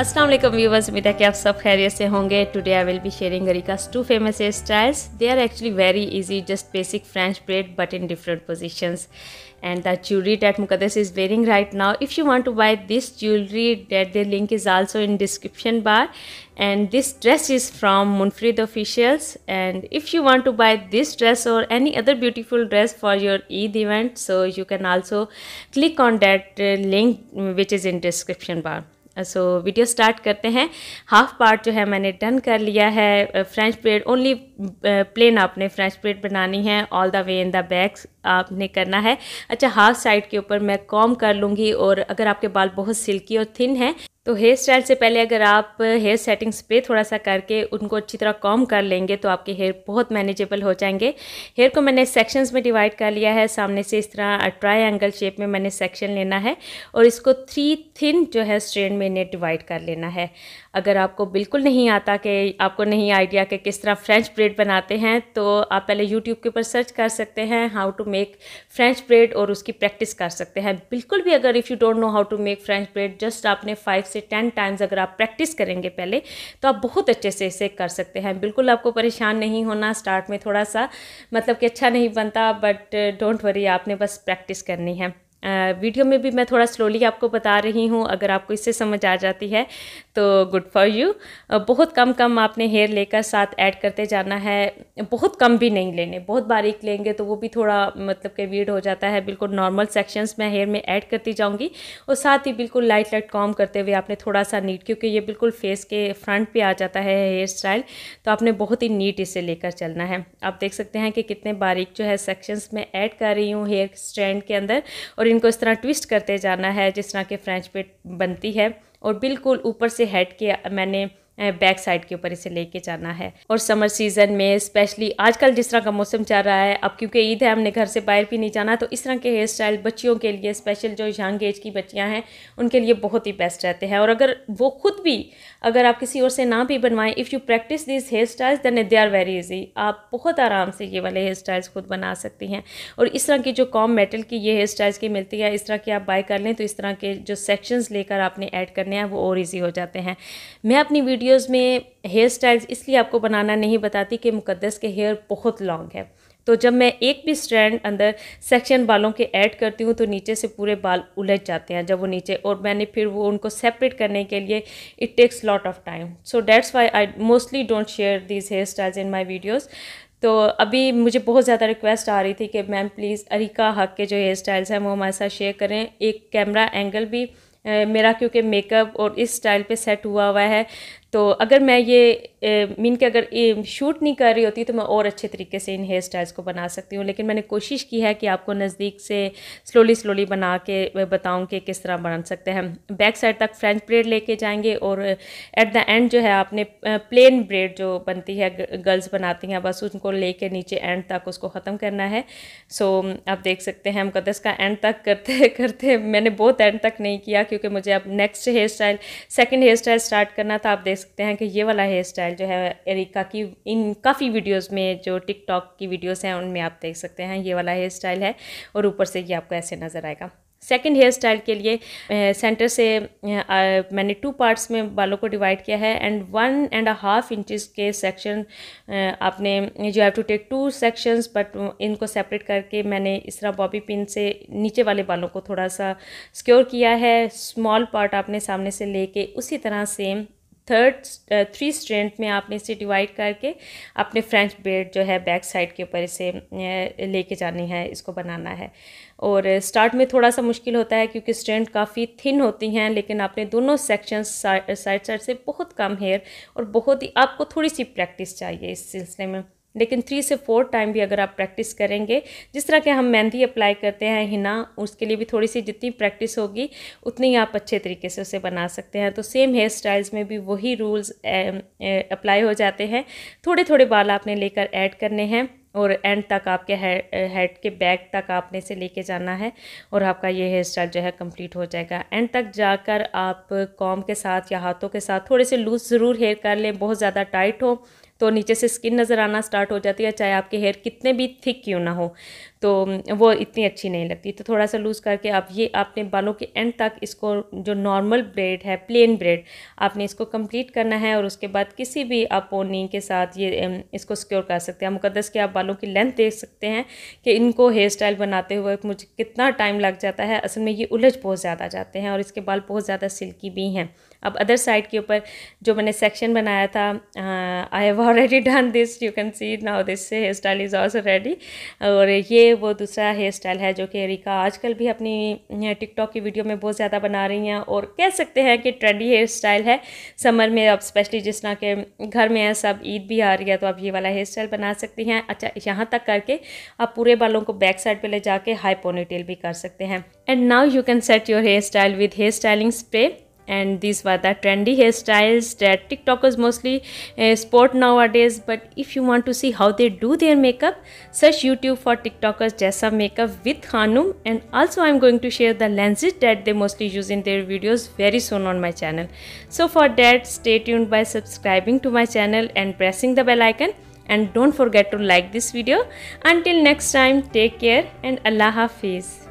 Aslam viewers उम्मीद है कि आप सब खैरियत से होंगे today I will be sharing अरिकास two famous hair styles they are actually very easy just basic French braid but in different positions and the jewellery that Muqaddas is wearing right now if you want to buy this jewellery that there link is also in description bar and this dress is from Munfarid officials and if you want to buy this dress or any other beautiful dress for your Eid event so you can also click on that link which is in description bar so so, video start करते हैं half part जो है मैंने done कर लिया है French braid only plain आपने French braid बनानी है all the way in the bags आपने करना है अच्छा हाफ साइड के ऊपर मैं कॉम कर लूँगी और अगर आपके बाल बहुत सिल्की और थिन हैं तो हेयर स्टाइल से पहले अगर आप हेयर सेटिंग स्प्रे थोड़ा सा करके उनको अच्छी तरह कॉम कर लेंगे तो आपके हेयर बहुत मैनेजेबल हो जाएंगे हेयर को मैंने सेक्शंस में डिवाइड कर लिया है सामने से इस तरह ट्राई एंगल शेप में मैंने सेक्शन लेना है और इसको थ्री थिन जो है स्ट्रेन में इन्हें डिवाइड कर लेना है अगर आपको बिल्कुल नहीं आता कि आपको नहीं आइडिया कि किस तरह फ्रेंच ब्रेड बनाते हैं तो आप पहले यूट्यूब के ऊपर सर्च कर सकते हैं how to make French braid और उसकी प्रैक्टिस कर सकते हैं बिल्कुल भी अगर if you don't know how to make French braid just आपने फाइव से टेन टाइम्स अगर आप प्रैक्टिस करेंगे पहले तो आप बहुत अच्छे से इसे कर सकते हैं बिल्कुल आपको परेशान नहीं होना स्टार्ट में थोड़ा सा मतलब कि अच्छा नहीं बनता बट डोंट वरी आपने बस प्रैक्टिस करनी है वीडियो में भी मैं थोड़ा स्लोली आपको बता रही हूँ अगर आपको इससे समझ आ जाती है तो गुड फॉर यू बहुत कम कम आपने हेयर लेकर साथ ऐड करते जाना है बहुत कम भी नहीं लेने बहुत बारीक लेंगे तो वो भी थोड़ा मतलब के वीड हो जाता है बिल्कुल नॉर्मल सेक्शंस मैं हेयर में ऐड करती जाऊँगी और साथ ही बिल्कुल लाइट लाइट कॉम करते हुए आपने थोड़ा सा नीट क्योंकि ये बिल्कुल फेस के फ्रंट पर आ जाता है हेयर स्टाइल तो आपने बहुत ही नीट इसे लेकर चलना है आप देख सकते हैं कि कितने बारीक जो है सेक्शंस में ऐड कर रही हूँ हेयर स्ट्रैंड के अंदर और और इनको इस तरह ट्विस्ट करते जाना है जिस तरह के फ्रेंच पेट बनती है और बिल्कुल ऊपर से हेड के मैंने बैक साइड के ऊपर इसे लेके जाना है और समर सीज़न में स्पेशली आजकल जिस तरह का मौसम चल रहा है अब क्योंकि ईद है हमने घर से बाहर भी नहीं जाना तो इस तरह के हेयर स्टाइल बच्चियों के लिए स्पेशल जो यंग एज की बच्चियाँ हैं उनके लिए बहुत ही बेस्ट रहते हैं और अगर वो खुद भी अगर आप किसी और से ना भी बनवाएं if you practice this hair styles then they are very easy आप बहुत आराम से ये वाले हेयर स्टाइल्स खुद बना सकती हैं और इस तरह की जो कॉम मेटल की ये हेयर स्टाइल्स की मिलती है इस तरह की आप बाय कर लें तो इस तरह के जो सेक्शंस लेकर आपने ऐड करने हैं वो और ईजी हो जाते हैं मैं अपनी वीडियो वीडियोस में हेयर स्टाइल्स इसलिए आपको बनाना नहीं बताती कि मुकद्दस के हेयर बहुत लॉन्ग है तो जब मैं एक भी स्ट्रैंड अंदर सेक्शन बालों के ऐड करती हूँ तो नीचे से पूरे बाल उलझ जाते हैं जब वो नीचे और मैंने फिर वो उनको सेपरेट करने के लिए it takes lot of time so that's why I mostly don't share these hair styles in my videos तो अभी मुझे बहुत ज़्यादा रिक्वेस्ट आ रही थी कि मैम प्लीज़ अरिका हक के जो हेयर स्टाइल्स हैं वो हमारे साथ शेयर करें एक कैमरा एंगल भी मेरा क्योंकि मेकअप और इस स्टाइल पे सेट हुआ हुआ है तो अगर मैं ये मीन कि अगर ये शूट नहीं कर रही होती तो मैं और अच्छे तरीके से इन हेयर स्टाइल्स को बना सकती हूँ लेकिन मैंने कोशिश की है कि आपको नज़दीक से स्लोली स्लोली बना के बताऊँ कि किस तरह बना सकते हैं बैक साइड तक फ्रेंच ब्रेड लेके जाएंगे और एट द एंड जो है आपने प्लेन ब्रेड जो बनती है गर्ल्स बनाती हैं बस उनको कर नीचे एंड तक उसको ख़त्म करना है सो आप देख सकते हैं मुकदस का एंड तक करते करते मैंने बहुत एंड तक नहीं किया क्योंकि मुझे अब next hair style second hair style start करना था आप देख सकते हैं कि ये वाला हेयर स्टाइल जो है एरिका की इन काफ़ी वीडियोस में जो टिकटॉक की वीडियोस हैं उनमें आप देख सकते हैं ये वाला हेयर स्टाइल है और ऊपर से ये आपको ऐसे नज़र आएगा सेकंड हेयर स्टाइल के लिए सेंटर से आ, मैंने टू पार्ट्स में बालों को डिवाइड किया है and one and half inches के सेक्शन आपने you have to take two sections but इनको सेपरेट करके मैंने इस तरह बॉबी पिन से नीचे वाले बालों को थोड़ा सा स्क्योर किया है स्मॉल पार्ट आपने सामने से लेके उसी तरह सेम थर्ड थ्री स्ट्रेंथ में आपने इसे डिवाइड करके अपने फ्रेंच ब्रेड जो है बैक साइड के ऊपर इसे uh, लेके जानी है इसको बनाना है और स्टार्ट में थोड़ा सा मुश्किल होता है क्योंकि स्ट्रेंथ काफ़ी थिन होती हैं लेकिन आपने दोनों सेक्शन साइड साइड से बहुत कम हेयर और बहुत ही आपको थोड़ी सी प्रैक्टिस चाहिए इस सिलसिले में लेकिन थ्री से फोर टाइम भी अगर आप प्रैक्टिस करेंगे जिस तरह के हम मेहंदी अप्लाई करते हैं हिना उसके लिए भी थोड़ी सी जितनी प्रैक्टिस होगी उतनी ही आप अच्छे तरीके से उसे बना सकते हैं तो सेम हेयर स्टाइल्स में भी वही रूल्स अप्लाई हो जाते हैं थोड़े थोड़े बाल आपने लेकर ऐड करने हैं और एंड तक आपके हेड के बैक तक आपने से लेके जाना है और आपका ये हेयर स्टाइल जो है कंप्लीट हो जाएगा एंड तक जाकर आप कॉम के साथ या हाथों के साथ थोड़े से लूज ज़रूर हेयर कर लें बहुत ज़्यादा टाइट हो तो नीचे से स्किन नज़र आना स्टार्ट हो जाती है चाहे आपके हेयर कितने भी थिक क्यों ना हो तो वो इतनी अच्छी नहीं लगती तो थोड़ा सा लूज़ करके आप ये आपने बालों के एंड तक इसको जो नॉर्मल ब्रेड है प्लेन ब्रेड आपने इसको कंप्लीट करना है और उसके बाद किसी भी आप पोनी के साथ ये इसको सिक्योर कर सकते हैं मुकदस के आप बालों की लेंथ देख सकते हैं कि इनको हेयर स्टाइल बनाते हुए मुझे कितना टाइम लग जाता है असल में ये उलझ बहुत ज़्यादा जाते हैं और इसके बाल बहुत ज़्यादा सिल्की भी हैं अब अदर साइड के ऊपर जो मैंने सेक्शन बनाया था I have already done this you can see now this hair style is also ready और ये वो दूसरा हेयर स्टाइल है जो कि रिका आजकल भी अपनी टिकटॉक uh, की वीडियो में बहुत ज़्यादा बना रही हैं और कह सकते हैं कि ट्रेंडी हेयर स्टाइल है समर में अब स्पेशली जिस तरह के घर में है सब ईद भी आ रही है तो आप ये वाला हेयर स्टाइल बना सकती हैं अच्छा यहाँ तक करके आप पूरे बालों को बैक साइड पर ले जाके हाई पोनीटेल भी कर सकते हैं and now you can set your hair style with hair styling spray and these were the trendy hairstyles that TikTokers mostly uh, sport nowadays. But if you want to see how they do their makeup, search YouTube for TikTokers Jaisa Makeup with Hanum. And also, I'm going to share the lenses that they mostly use in their videos very soon on my channel. So, for that, stay tuned by subscribing to my channel and pressing the bell icon. And don't forget to like this video. Until next time, take care and Allah Hafiz.